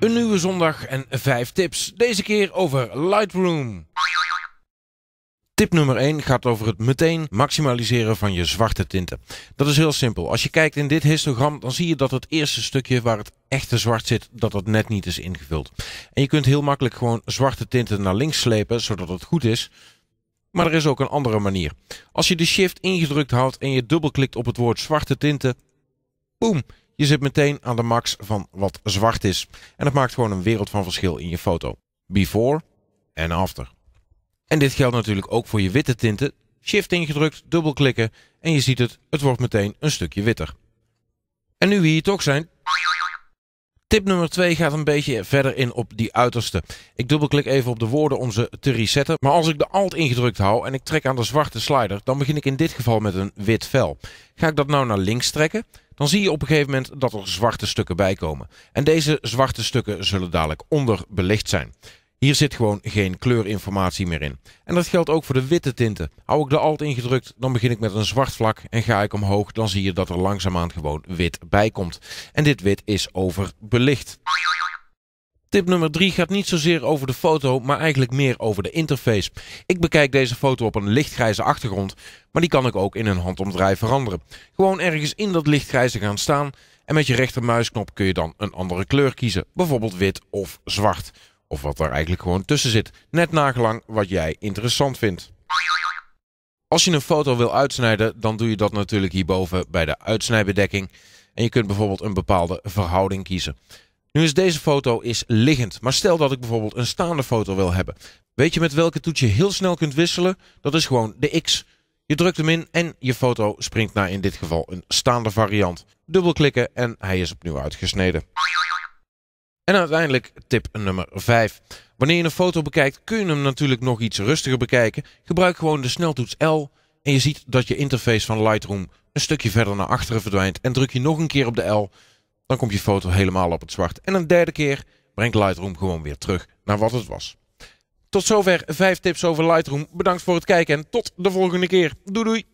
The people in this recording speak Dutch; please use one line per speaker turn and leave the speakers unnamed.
Een nieuwe zondag en 5 tips. Deze keer over Lightroom. Tip nummer 1 gaat over het meteen maximaliseren van je zwarte tinten. Dat is heel simpel. Als je kijkt in dit histogram, dan zie je dat het eerste stukje waar het echte zwart zit, dat dat net niet is ingevuld. En je kunt heel makkelijk gewoon zwarte tinten naar links slepen, zodat het goed is. Maar er is ook een andere manier. Als je de shift ingedrukt houdt en je dubbelklikt op het woord zwarte tinten, boem, je zit meteen aan de max van wat zwart is. En dat maakt gewoon een wereld van verschil in je foto. Before en after. En dit geldt natuurlijk ook voor je witte tinten. Shift ingedrukt, dubbelklikken en je ziet het, het wordt meteen een stukje witter. En nu we hier toch zijn, Tip nummer 2 gaat een beetje verder in op die uiterste. Ik dubbelklik even op de woorden om ze te resetten. Maar als ik de alt ingedrukt hou en ik trek aan de zwarte slider, dan begin ik in dit geval met een wit vel. Ga ik dat nou naar links trekken, dan zie je op een gegeven moment dat er zwarte stukken bij komen. En deze zwarte stukken zullen dadelijk onderbelicht zijn. Hier zit gewoon geen kleurinformatie meer in. En dat geldt ook voor de witte tinten. Hou ik de alt ingedrukt, dan begin ik met een zwart vlak en ga ik omhoog, dan zie je dat er langzaamaan gewoon wit bij komt. En dit wit is overbelicht. Tip nummer 3 gaat niet zozeer over de foto, maar eigenlijk meer over de interface. Ik bekijk deze foto op een lichtgrijze achtergrond, maar die kan ik ook in een handomdraai veranderen. Gewoon ergens in dat lichtgrijze gaan staan en met je rechtermuisknop kun je dan een andere kleur kiezen, bijvoorbeeld wit of zwart. Of wat daar eigenlijk gewoon tussen zit. Net nagelang wat jij interessant vindt. Als je een foto wil uitsnijden, dan doe je dat natuurlijk hierboven bij de uitsnijbedekking. En je kunt bijvoorbeeld een bepaalde verhouding kiezen. Nu is deze foto is liggend, maar stel dat ik bijvoorbeeld een staande foto wil hebben. Weet je met welke toets je heel snel kunt wisselen? Dat is gewoon de X. Je drukt hem in en je foto springt naar in dit geval een staande variant. Dubbelklikken en hij is opnieuw uitgesneden. En uiteindelijk tip nummer 5. Wanneer je een foto bekijkt, kun je hem natuurlijk nog iets rustiger bekijken. Gebruik gewoon de sneltoets L en je ziet dat je interface van Lightroom een stukje verder naar achteren verdwijnt. En druk je nog een keer op de L, dan komt je foto helemaal op het zwart. En een derde keer brengt Lightroom gewoon weer terug naar wat het was. Tot zover 5 tips over Lightroom. Bedankt voor het kijken en tot de volgende keer. Doei doei!